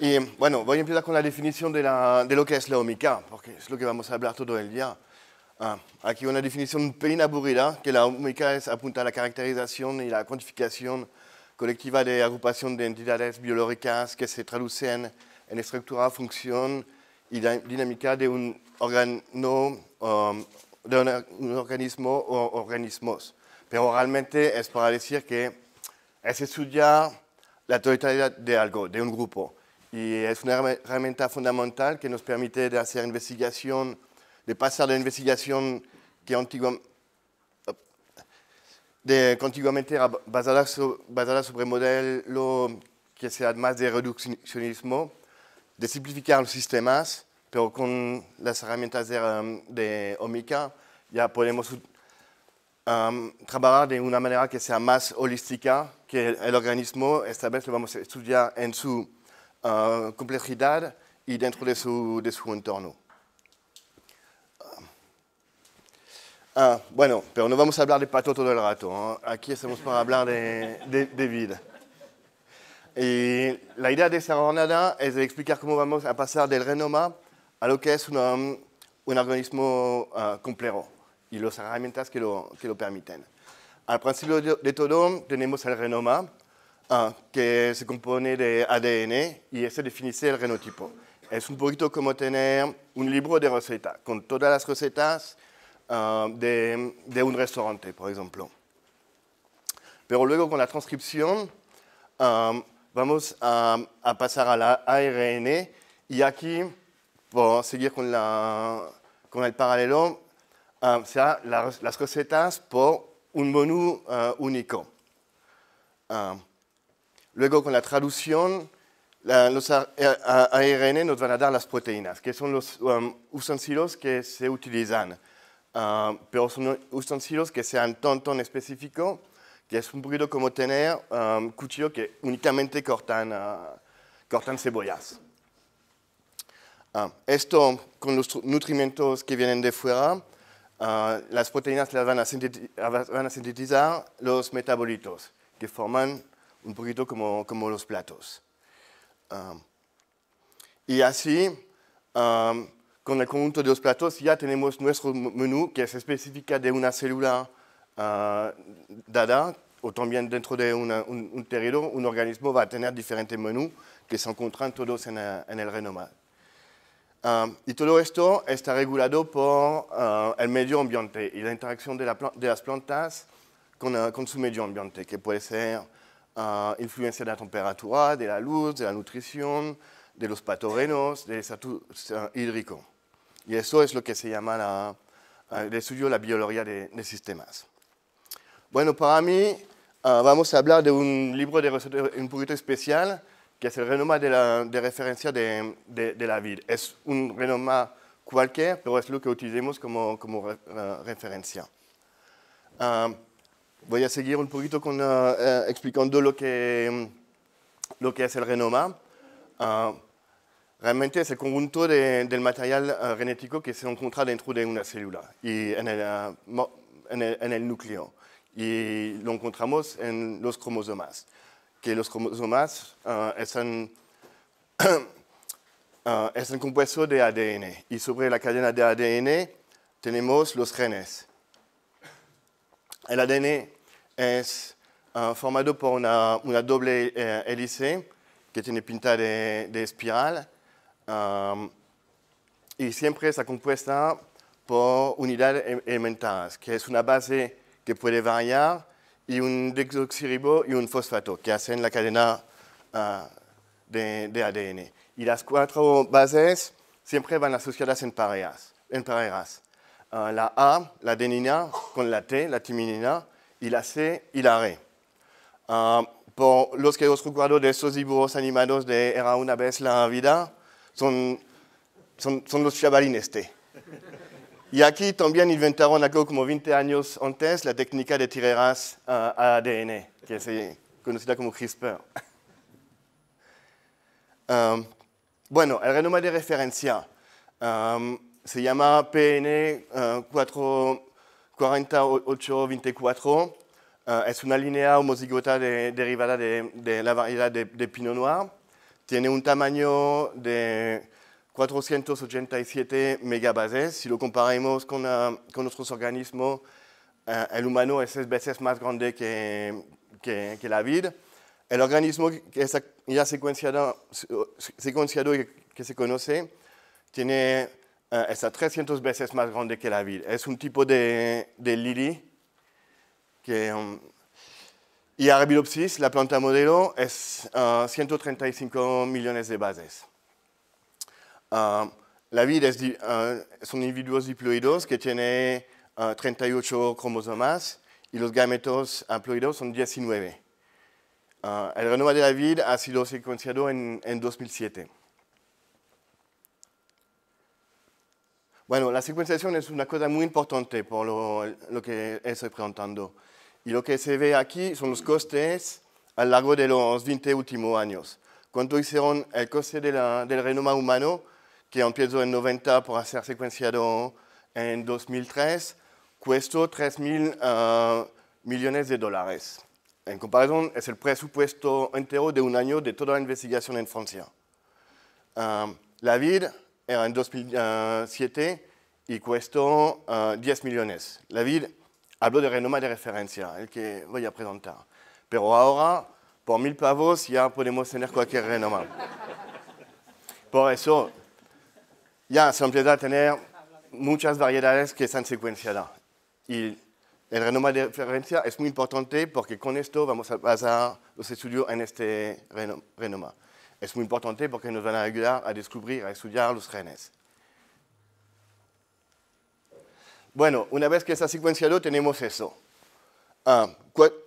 Y bueno, voy a empezar con la definición de, la, de lo que es la OMICA, porque es lo que vamos a hablar todo el día. Ah, aquí una definición un pelín aburrida, que la OMICA es apunta a la caracterización y la cuantificación colectiva de agrupación de entidades biológicas que se traducen en estructura, función y dinámica de un, um, de un organismo o organismos. Pero realmente es para decir que es estudiar la totalidad de algo, de un grupo. Et es una herramienta fondamentale qui nous permite de une investigation, de passer de investigación que antiguamente de, antiguamente era basada, sobre, basada sobre modelo que sea más de reduccionismo, de simplifier los sistemas, mais avec les herramientas de, um, de Omica ya podemos um, trabajar de una manera que sea más holística, que el organismo, esta vez lo vamos a estudiar en su Complexité euh, complejidad y dentro de su, de su entorno. Ah, euh, euh, bueno, pero no vamos a hablar de pato todo el rato. ¿eh? Aquí estamos para hablar de, de, de, vida. Y la idée de esta jornada est de explicar cómo vamos a pasar del renoma a lo que es una, um, un organismo uh, complejo y las herramientas que lo, que lo permiten. Al principio de todo tenemos el renoma, ah, qui se compose ADN et ça définit le génotype. C'est un peu comme avoir un livre de recettes, avec toutes les recettes ah, d'un de, un restaurant, par exemple. Mais ensuite, avec la transcription, on ah, va passer à l'ARN. et ici, pour continuer avec le parallèle, euh, c'est les recettes pour un menu unique. Luego con la traducción, la, los ARN nos van a dar las proteínas, que son los utensilios um, que se utilizan, ah, pero son utensilios que sean tan tan específicos que es un poquito como tener um, cuchillo que únicamente cortan, ah, cebollas. Ah, esto con los nutrimentos que vienen de fuera, las proteínas las van a, sintetizar los metabolitos que forman un poquito como, los platos. y así, con el conjunto de los platos, ya tenemos nuestro menú que es específica de una célula ah, dada, o también dentro de un, territorio, un organismo va a tener diferentes menús que se encuentran todos en, el, en y todo esto está regulado por ah, el medio ambiente y la interacción de, las plantas ah, con, su medio ambiente, que puede ser uh, de la température, de la luz, de la nutrition, de los patógenos, de estatus hídrico. Et eso es lo que se llama la, eh, de la biología des de sistemas. Bueno, para mí uh, vamos a hablar de un libro de un poquito especial que es el de, la, de de, la ville. C'est un renom cualquier, pero es lo que utilizamos como, como référence. Eh, Voy a seguir un poquito con, eh, eh, explicando lo que, mm, lo que es el renoma. Ah, realmente es el conjunto del material eh, genético que se encuentra dentro de una célula y en el, núcleo. Y lo encontramos en los cromosomas, que los cromosomas ah, es un ah, compuesto de ADN y sobre la cadena de ADN tenemos los genes. El ADN es eh, formado por una, doble eh, hélice que tiene pinta de, espiral um, y siempre está compuesta por unidades e-, elementales, que es una base que puede variar y un desoxirribo y un fosfato que hacen la cadena ah, de, ADN. Y las cuatro bases siempre van asociadas en parejas. En parejas. Euh, la A, denina, con la T, la timinina, y la C y la R. Pour euh, por los que os de ces dibujos animados de Era una vez la vida, son, son, son los chavalines T. Y aquí también inventaron algo como 20 años antes, la técnica de tireras uh, eh, ADN, que es conocida como CRISPR. Bon, um, bueno, el de referencia. Um, se llama PN 4824, es una línea homozigota derivada de, la variedad de, de, Pinot Noir. Tiene un tamaño de 487 megabases. Si lo comparamos con, eh, con otros organismos, eh, el humano es seis veces más grande que, que, la vid. El organismo que está ya secuenciado, secuenciado que se conoce tiene eh, está 300 veces más grande que la vid. Es un tipo de, de lili um, y Arabidopsis, la planta modelo, es 135 eh, millones de bases. Eh, la vid es, son individuos diploidos que tienen 38 cromosomas y los gametos amploidos son 19. el renova de la vid ha sido secuenciado en 2007. Bueno, la secuenciación es una cosa muy importante por lo, que estoy preguntando. Y lo que se ve aquí son los costes a lo largo de los 20 últimos años. ¿Cuánto hicieron el coste del renoma humano, que empezó en 90 por ser secuenciado en 2003, cuesta 3 mil ah, millones de dólares. En comparación, es el presupuesto entero de un año de toda la investigación en Francia. Ah, la vida... En en 2007 y costó uh, 10 millones. David parlé de renoma de referencia, el que voy a presentar. Pero ahora, por mil pavos, ya podemos tener cualquier renoma. Por eso, ya se empieza a tener muchas variedades que sont secuenciadas. Y el renoma de referencia es muy importante porque con esto vamos a basar los estudios en este renoma. es muy importante porque nos van a ayudar a descubrir, a estudiar los genes. Bueno, una vez que está secuenciado tenemos eso.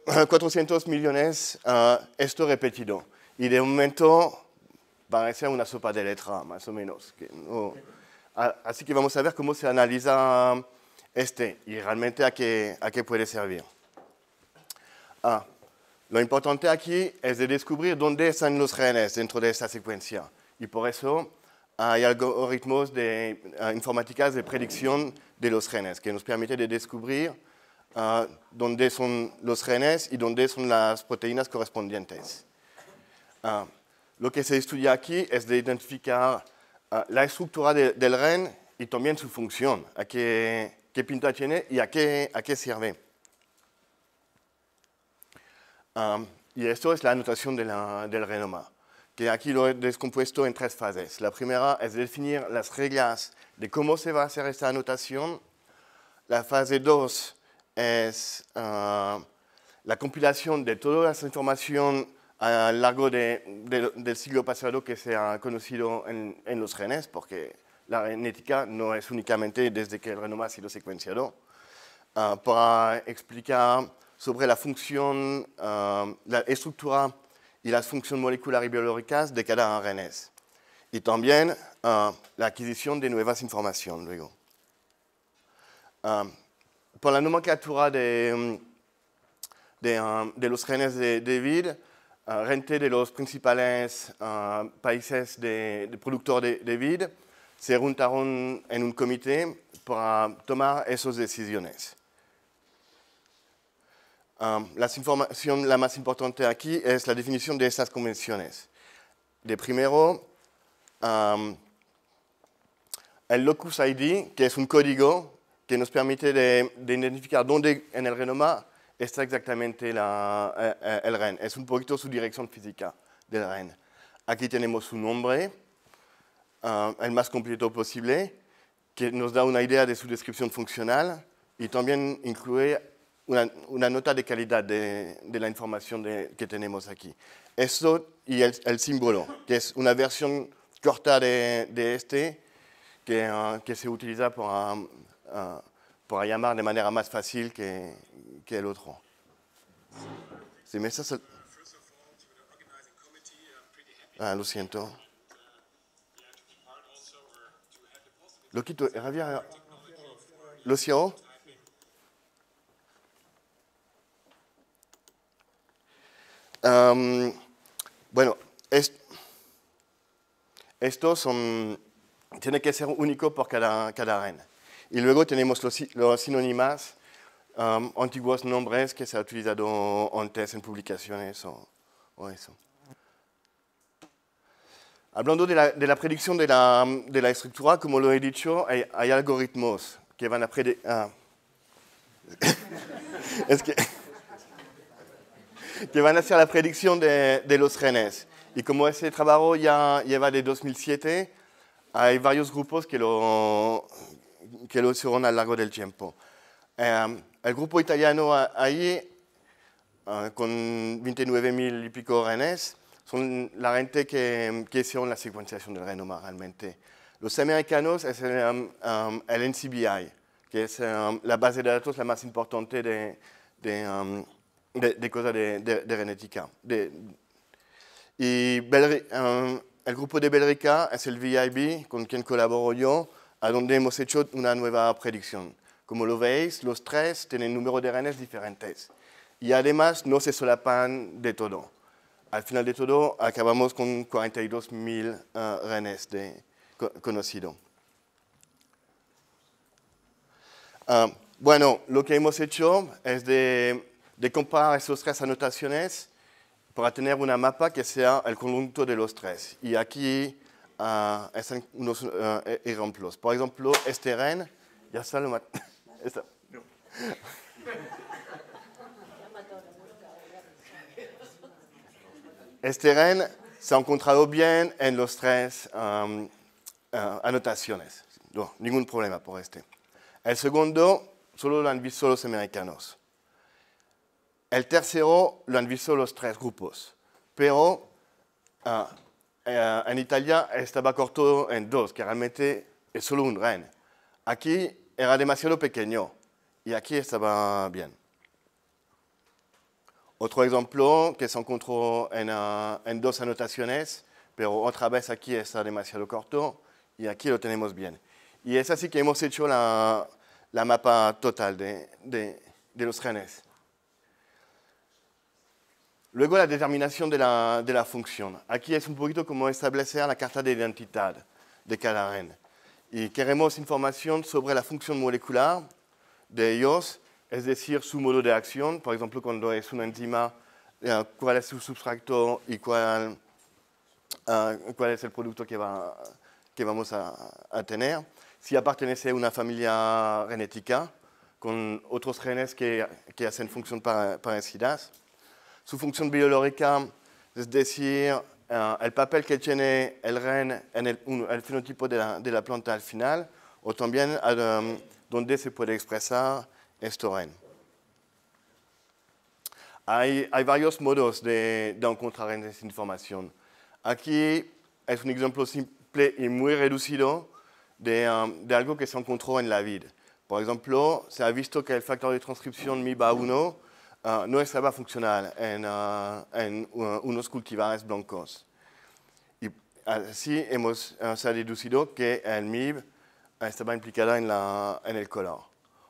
400 ah, ah, millones ah, esto repetido. Y de momento parece una sopa de letra, más o menos. Así que vamos a ver cómo se analiza este y realmente a qué, a qué puede servir. Lo importante aquí es de découvrir dónde están los renes dentro de esta secuencia. Y por eso eh, hay algoritmos de, uh, de predicción de los renes que nos permite de descubrir uh, eh, dónde son los renes y dónde son las proteínas correspondientes. lo que se estudia aquí es de identificar la structure de, del ren y también su función, à qué, qué pinta y a qué, a qué sirve. y esto es la anotación del renoma, que aquí lo he descompuesto en tres fases. La primera es definir las reglas de cómo se va a hacer esta anotación. La fase 2 es ah, la compilación de toda esa información a lo largo de, del siglo pasado que se ha conocido en, los genes, porque la genética no es únicamente desde que el renoma ha sido secuenciado, ah, para explicar sobre la fonction, eh, la estructura et la funciones molecular y biológicas de cada un Y también uh, la de nouvelles informations. Eh, pour la nomenclature de, mm, de los genes de, David, rente de los principales países de, de productores de, se juntaron en un comité pour tomar esas décisions la information la plus importante ici est la définition de ces convenciones. De premier, um, locus ID, qui est un código qui nous permet de, identifier identificar dónde en el renom, est exactamente la, e, e, el REN. Es un poquito su dirección física del REN. Aquí tenemos su nombre, uh, el más completo posible, que nos da una idea de su descripción funcional y también incluye una, nota de calidad de, la información que tenemos aquí. Eso y el, símbolo, que es una versión corta de, este, eh, que, se utiliza para, eh, eh, llamar de manera más fácil que, el otro. Ah, lo siento. Lo quito, ¿Lo cierro? Um, bueno, es, estos son, tiene que ser único por cada, cada reina. Y luego tenemos los, los sinónimas um, antiguos nombres que se ha utilizado antes en publicaciones o, o eso. Hablando de la, de la predicción de la, de la, estructura, como lo he dicho, hay, algoritmos que van a predecir. Ah. es que que van a hacer la predicción de, los renes. Y como ese trabajo ya lleva de 2007, hay varios grupos que lo, que lo hicieron a lo largo del tiempo. Eh, el grupo italiano ahí, eh, con 29.000 y pico renes, son la gente que, que hicieron la secuenciación del genoma realmente. Los americanos es el, um, um, NCBI, que es um, la base de datos la más importante de, de de, de cosas de, de, y eh, el grupo de Belrica es el VIB con quien colaboro yo, a donde hemos hecho una nueva predicción. Como lo veis, los tres tienen números de renes diferentes y además no se solapan de todo. Al final de todo, acabamos con 42.000 renes conocidos. bueno, lo que hemos hecho es de de comparar esos tres anotaciones para tener una mapa que sea el conjunto de los tres. Y aquí uh, ah, están unos uh, ejemplos. Por ejemplo, este se ha bien en los tres um, anotaciones. No, ningún problema por este. El segundo solo lo han visto americanos. El tercero lo han visto los tres grupos, pero uh, en Italia estaba corto en dos, que realmente es solo un ren. Aquí era demasiado pequeño y aquí estaba bien. Otro ejemplo que se encontró en, ah, en dos anotaciones, pero otra vez aquí está demasiado corto y aquí lo tenemos bien. Y es así que hemos hecho la, la mapa total de, de, de los genes. Luego la détermination de la, fonction. la, c'est un peu comme établir la d'identité de identidad de Et nous Y des informations sobre la fonction molecular de c'est-à-dire su mode de acción, Par exemple, cuando es una enzyme eh, cuál est su substrato y cuál, eh, cuál es el que, va, que vamos Si a, tener. Si pertenece a una familia genética, con qui genes que, que hacen función parecidas sous biologique, c'est-à-dire le papel que le el REN dans el, el de la, de la, planta al final, ou aussi um, se peut exprimer ce REN. Il y a plusieurs de, de encontrar cette información. Ici, un exemple simple et muy reducido de, um, de algo que se encontró en la vid. Por ejemplo, se a visto que le facteur de transcripción MIBA1 Ah, no estaba funcional en, ah, ah, unos cultivares blancos. Y así hemos, se deducido que el MIB estaba implicado en, el color.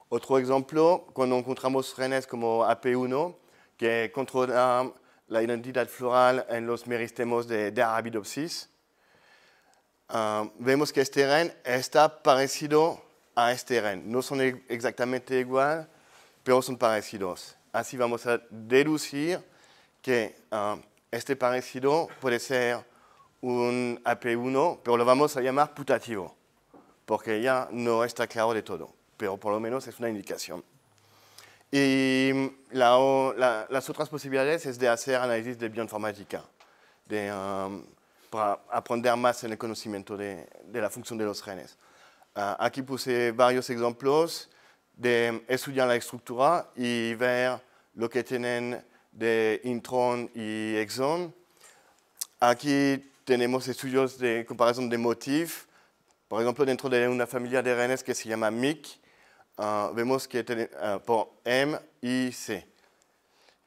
Otro ejemplo, cuando encontramos frenes como AP1 que controlan la identidad floral en los meristemos de, Arabidopsis, vemos que este ren está parecido a este ren. No son e-, exactamente iguales, pero son parecidos. Así vamos a deducir que ah, este parecido puede ser un AP1, pero lo vamos a llamar putativo, porque ya no está claro de todo, pero por lo menos es una indicación. Y las otras posibilidades es de hacer análisis de bioinformática, ah, para aprender más en el conocimiento de, la función de los genes. Ah, aquí puse varios ejemplos de estudiar la structure y ver lo que tienen de intron y exon. Aquí tenemos estudios de comparación de motifs. Por ejemplo, dentro de una familia de renes que se llama MIC, uh, ah, vemos que ten, ah, por M y C,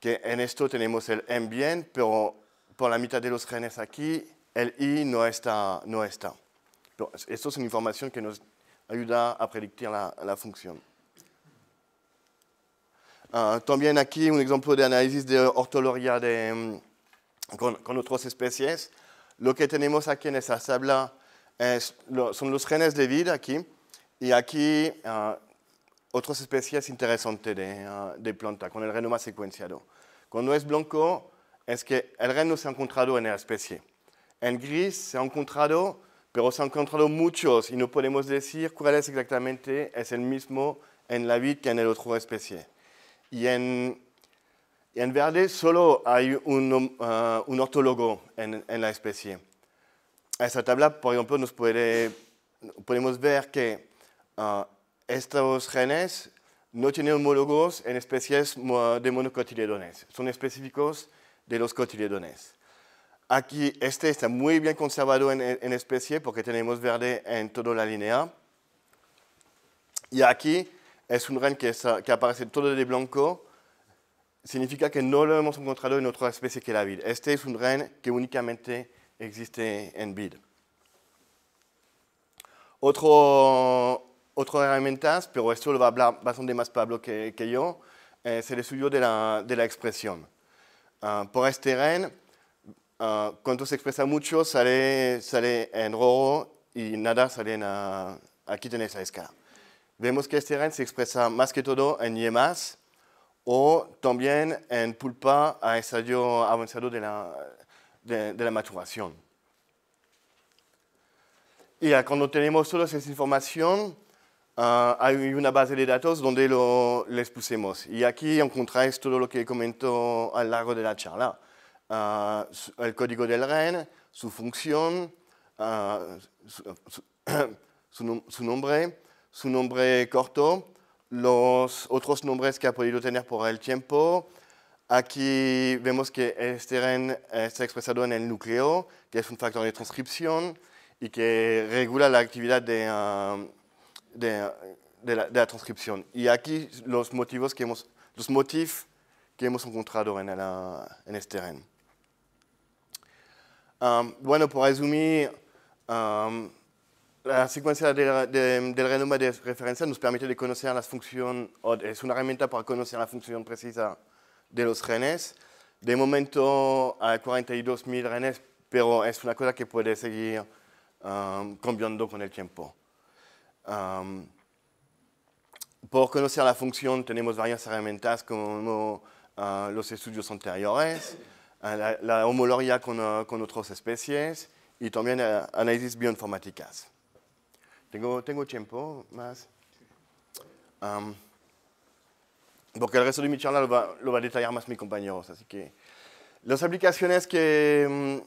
que en esto tenemos el M bien, pero por la mitad de los renes aquí, el I no está. No está. Pero esto es una información que nos ayuda a la, la función. Ah, también aquí un ejemplo de análisis de ortología mm, con, otras especies. Lo que tenemos aquí en esta tabla son los genes de vida aquí y aquí ah, otras especies interesantes de, ah, planta con el más secuenciado. Cuando es blanco es que el reno se ha encontrado en la especie. En gris se ha encontrado, pero se han encontrado muchos y no podemos decir cuál es exactamente es el mismo en la vida que en el otro especie. Y en, en verde solo hay un, um, ah, un ortólogo en, en, la especie. Esta tabla, por ejemplo, nos puede, podemos ver que ah, estos genes no tienen homólogos en especies de monocotiledones, son específicos de los cotiledones. Aquí este está muy bien conservado en, en, especie porque tenemos verde en toda la línea. Y aquí es un ren que, aparece todo de blanco, significa que no lo hemos encontrado en otra especie que la vid. Este es un ren que únicamente existe en vid. Otro, otro pero esto lo va a hablar bastante más Pablo que, yo, es el estudio de la, expresión. Ah, por este ren, ah, cuando se expresa mucho sale, sale en rojo y nada sale en... aquí tenéis esa escala. Vemos que este REN se expresa más que todo en yemas o también en pulpa a estadio avanzado de la, de, la maturación. Y cuando tenemos toda esa información, ah, hay una base de datos donde lo, les Y aquí encontráis todo lo que comentó a lo largo de la charla. Ah, el código del REN, su función, ah, su, nombre, su nombre corto, los otros nombres que ha podido tener por el tiempo. Aquí vemos que este REN está expresado en el núcleo, que es un factor de transcripción y que regula la actividad de, um, la, transcripción. Y aquí los motivos que hemos, los que hemos encontrado en, el, en este REN. Um, bueno, por resumir, um, la secuencia del renoma de referencia nos permite conocer las funciones, es una herramienta para conocer la función precisa de los genes. De momento hay 42.000 genes, pero es una cosa que puede seguir um, cambiando con el tiempo. Para um, por conocer la función tenemos varias herramientas como uh, los estudios anteriores, eh, la, homología con, uh, con otras especies y también eh, análisis bioinformáticas. Tengo, tengo tiempo más. porque el resto de mi charla lo va, lo va, a detallar más mi compañero. Así que las aplicaciones mm,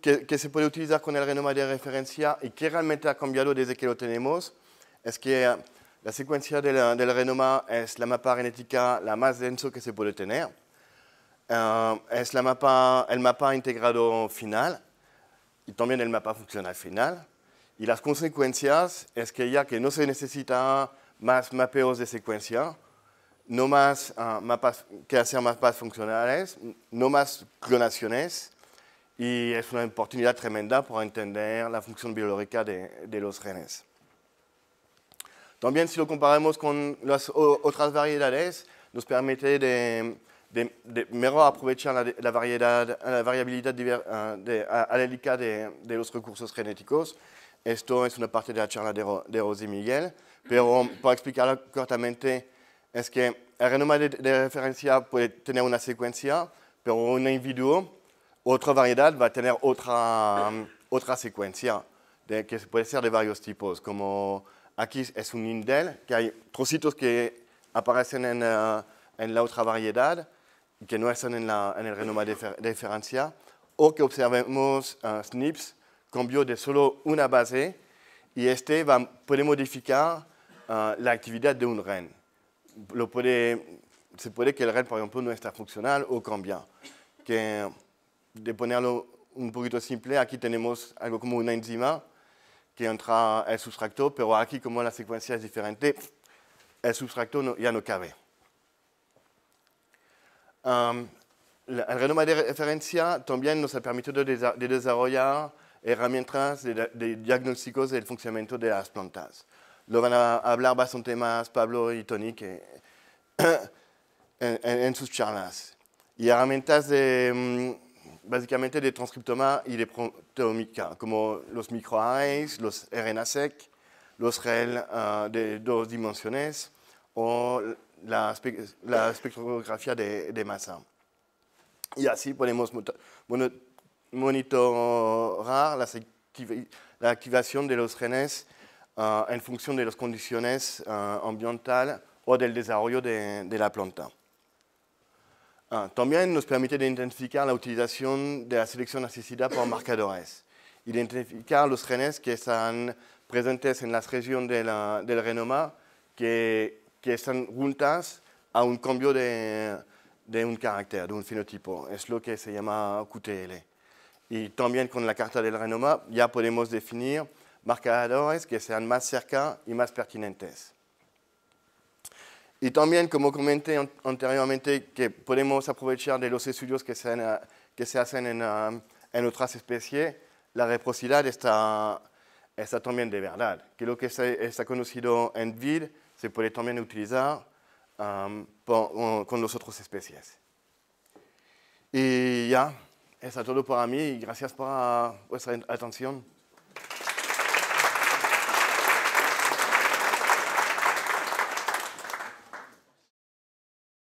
que, que, se puede utilizar con el renoma de referencia y que realmente ha cambiado desde que lo tenemos es que eh, la secuencia del, del renoma es la mapa genética la más denso que se puede tener. Eh, es la mapa, el mapa integrado final y también el mapa funcional final. Y las consecuencias es que ya que no se necesita más mapeos de secuencia, no más ah, mapas, que hacer mapas funcionales, no más clonaciones, y es una oportunidad tremenda para entender la función biológica de, los genes. También si lo comparamos con las otras variedades, nos permite de, de, mejor aprovechar la, la, variabilidad diver, ah, alélica de, los recursos genéticos esto es una parte de la charla de, Rosy Miguel, pero para explicarlo cortamente, es que el genoma de, referencia puede tener una secuencia, pero un individuo, otra variedad, va a tener otra, otra secuencia, que puede ser de varios tipos, como aquí es un indel, que hay trocitos que aparecen en, eh, la otra variedad, que no están en, el genoma de, referencia, o que observemos eh, SNPs cambio de solo una base y este va, puede modificar uh, la actividad de un REN. Lo puede, se puede que el REN, por ejemplo, no está funcional o cambia. Que, de ponerlo un poquito simple, aquí tenemos algo comme una enzima que entra el sustracto, pero aquí como la secuencia es diferente, el sustracto no, ya no cabe. Um, el genoma de referencia también nos ha permitido de, de desarrollar herramientas de, de diagnósticos del funcionamiento de las plantas. Lo van a hablar bastante más Pablo y Tony que en, en, en, sus charlas. Y herramientas de, mm, básicamente de transcriptoma y de proteómica, como los microarrays, los RNA-seq, los REL ah, de dos dimensiones o la, la espectrografía de, de, masa. Y así podemos bueno, monitorar la activación de los genes ah, en función de las condiciones ah, ambientales o del desarrollo de, la planta. Ah, también nos permite identificar la utilización de la selección asistida por marcadores, identificar los genes que están presentes en las regiones del renoma que, están juntas a un cambio de un carácter, de un fenotipo. Es lo que se llama QTL. Y también con la carta del renoma ya podemos definir marcadores que sean más cerca y más pertinentes. Y también, como comenté anteriormente, que podemos aprovechar de los estudios que se, que hacen um, en, otras especies, la reciprocidad está, también de verdad, que lo que se, está conocido en vid se puede también utilizar um, con las otras especies. Y ya. Eso es todo para mí y gracias por vuestra atención.